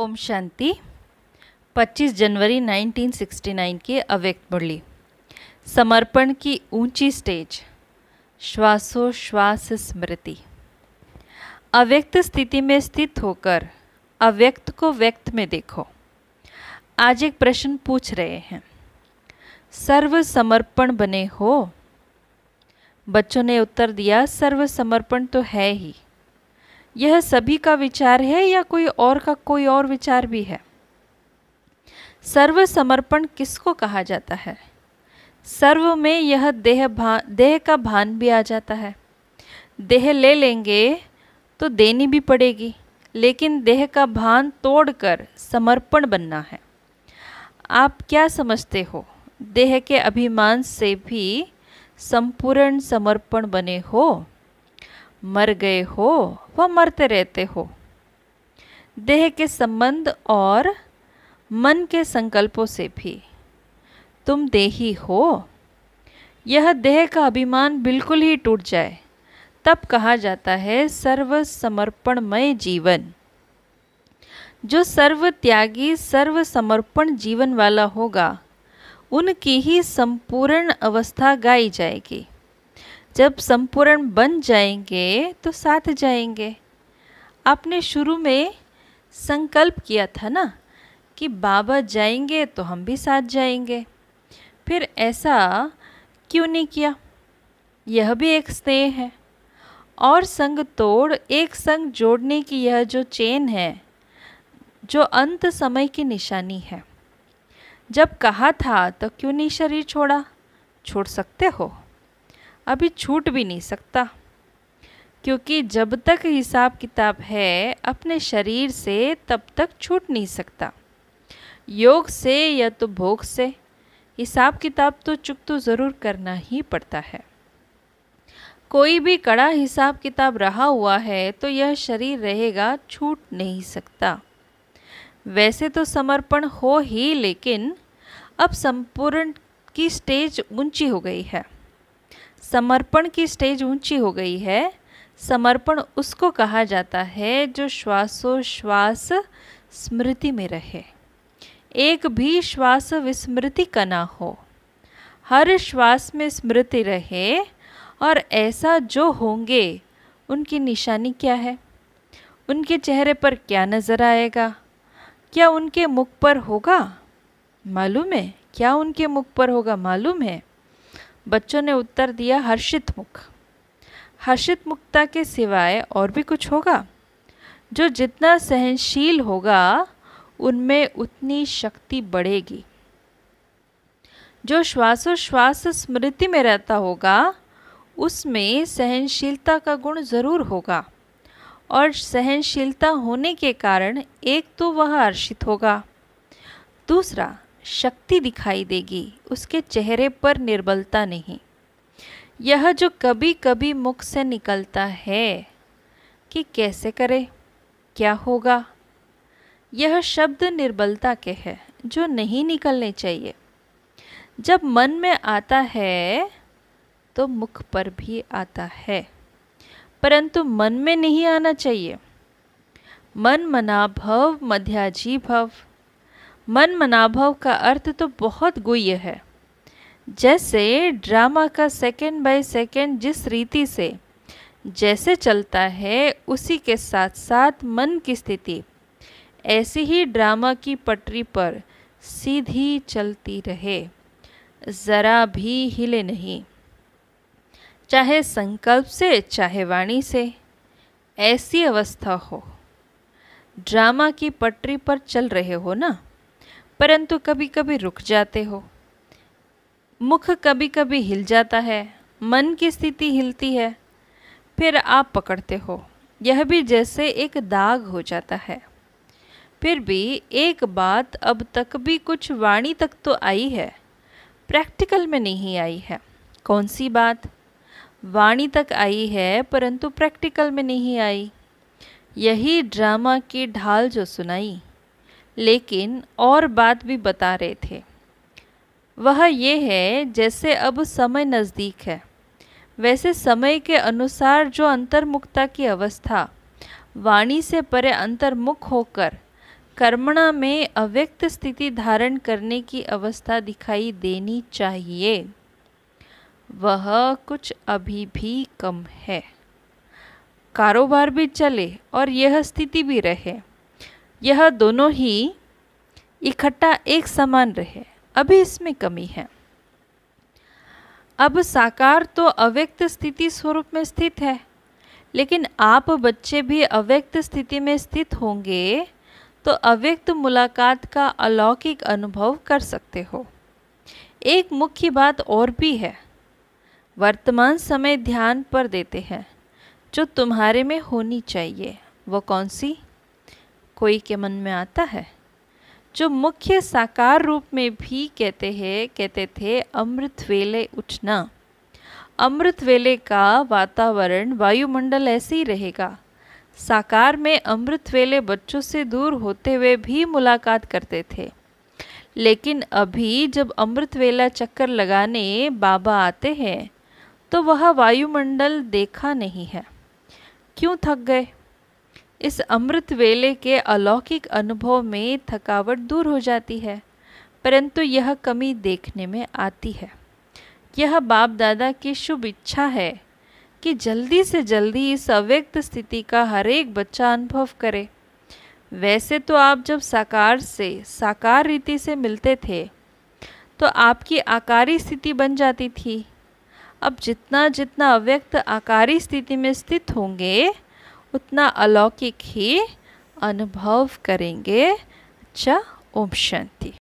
ओम शांति 25 जनवरी 1969 के अव्यक्त मुरली समर्पण की ऊंची स्टेज श्वासोश्वास स्मृति अव्यक्त स्थिति में स्थित होकर अव्यक्त को व्यक्त में देखो आज एक प्रश्न पूछ रहे हैं सर्व समर्पण बने हो बच्चों ने उत्तर दिया सर्व समर्पण तो है ही यह सभी का विचार है या कोई और का कोई और विचार भी है सर्व समर्पण किसको कहा जाता है सर्व में यह देह भा देह का भान भी आ जाता है देह ले लेंगे तो देनी भी पड़ेगी लेकिन देह का भान तोड़कर समर्पण बनना है आप क्या समझते हो देह के अभिमान से भी संपूर्ण समर्पण बने हो मर गए हो व मरते रहते हो देह के संबंध और मन के संकल्पों से भी तुम देही हो यह देह का अभिमान बिल्कुल ही टूट जाए तब कहा जाता है सर्व समर्पणमय जीवन जो सर्व त्यागी सर्व समर्पण जीवन वाला होगा उनकी ही संपूर्ण अवस्था गाई जाएगी जब संपूर्ण बन जाएंगे तो साथ जाएंगे आपने शुरू में संकल्प किया था ना कि बाबा जाएंगे तो हम भी साथ जाएंगे फिर ऐसा क्यों नहीं किया यह भी एक स्नेह है और संग तोड़ एक संग जोड़ने की यह जो चेन है जो अंत समय की निशानी है जब कहा था तो क्यों नहीं शरीर छोड़ा छोड़ सकते हो अभी छूट भी नहीं सकता क्योंकि जब तक हिसाब किताब है अपने शरीर से तब तक छूट नहीं सकता योग से या तो भोग से हिसाब किताब तो चुप तो ज़रूर करना ही पड़ता है कोई भी कड़ा हिसाब किताब रहा हुआ है तो यह शरीर रहेगा छूट नहीं सकता वैसे तो समर्पण हो ही लेकिन अब संपूर्ण की स्टेज ऊंची हो गई है समर्पण की स्टेज ऊंची हो गई है समर्पण उसको कहा जाता है जो श्वासोश्वास स्मृति में रहे एक भी श्वास विस्मृति का ना हो हर श्वास में स्मृति रहे और ऐसा जो होंगे उनकी निशानी क्या है उनके चेहरे पर क्या नज़र आएगा क्या उनके मुख पर होगा मालूम है क्या उनके मुख पर होगा मालूम है बच्चों ने उत्तर दिया हर्षित मुख हर्षित मुक्ता के सिवाय और भी कुछ होगा जो जितना सहनशील होगा उनमें उतनी शक्ति बढ़ेगी जो श्वासोश्वास स्मृति में रहता होगा उसमें सहनशीलता का गुण ज़रूर होगा और सहनशीलता होने के कारण एक तो वह हर्षित होगा दूसरा शक्ति दिखाई देगी उसके चेहरे पर निर्बलता नहीं यह जो कभी कभी मुख से निकलता है कि कैसे करे क्या होगा यह शब्द निर्बलता के है जो नहीं निकलने चाहिए जब मन में आता है तो मुख पर भी आता है परंतु मन में नहीं आना चाहिए मन मना भव मध्याजी भव मन मनाभव का अर्थ तो बहुत गुह्य है जैसे ड्रामा का सेकंड बाय सेकंड जिस रीति से जैसे चलता है उसी के साथ साथ मन की स्थिति ऐसी ही ड्रामा की पटरी पर सीधी चलती रहे ज़रा भी हिले नहीं चाहे संकल्प से चाहे वाणी से ऐसी अवस्था हो ड्रामा की पटरी पर चल रहे हो ना परंतु कभी कभी रुक जाते हो मुख कभी कभी हिल जाता है मन की स्थिति हिलती है फिर आप पकड़ते हो यह भी जैसे एक दाग हो जाता है फिर भी एक बात अब तक भी कुछ वाणी तक तो आई है प्रैक्टिकल में नहीं आई है कौन सी बात वाणी तक आई है परंतु प्रैक्टिकल में नहीं आई यही ड्रामा की ढाल जो सुनाई लेकिन और बात भी बता रहे थे वह ये है जैसे अब समय नज़दीक है वैसे समय के अनुसार जो अंतर्मुखता की अवस्था वाणी से परे अंतर्मुख होकर कर्मणा में अव्यक्त स्थिति धारण करने की अवस्था दिखाई देनी चाहिए वह कुछ अभी भी कम है कारोबार भी चले और यह स्थिति भी रहे यह दोनों ही इकट्ठा एक समान रहे अभी इसमें कमी है अब साकार तो अव्यक्त स्थिति स्वरूप में स्थित है लेकिन आप बच्चे भी अव्यक्त स्थिति में स्थित होंगे तो अव्यक्त मुलाकात का अलौकिक अनुभव कर सकते हो एक मुख्य बात और भी है वर्तमान समय ध्यान पर देते हैं जो तुम्हारे में होनी चाहिए वो कौन सी कोई के मन में आता है जो मुख्य साकार रूप में भी कहते हैं कहते थे अमृत वेले उठना अमृत वेले का वातावरण वायुमंडल ऐसे ही रहेगा साकार में अमृत वेले बच्चों से दूर होते हुए भी मुलाकात करते थे लेकिन अभी जब अमृत वेला चक्कर लगाने बाबा आते हैं तो वह वायुमंडल देखा नहीं है क्यों थक गए इस अमृत वेले के अलौकिक अनुभव में थकावट दूर हो जाती है परंतु यह कमी देखने में आती है यह बाप दादा की शुभ इच्छा है कि जल्दी से जल्दी इस अव्यक्त स्थिति का हर एक बच्चा अनुभव करे वैसे तो आप जब साकार से साकार रीति से मिलते थे तो आपकी आकारी स्थिति बन जाती थी अब जितना जितना अव्यक्त आकारी स्थिति में स्थित होंगे उतना अलौकिक ही अनुभव करेंगे अच्छा ओम शांति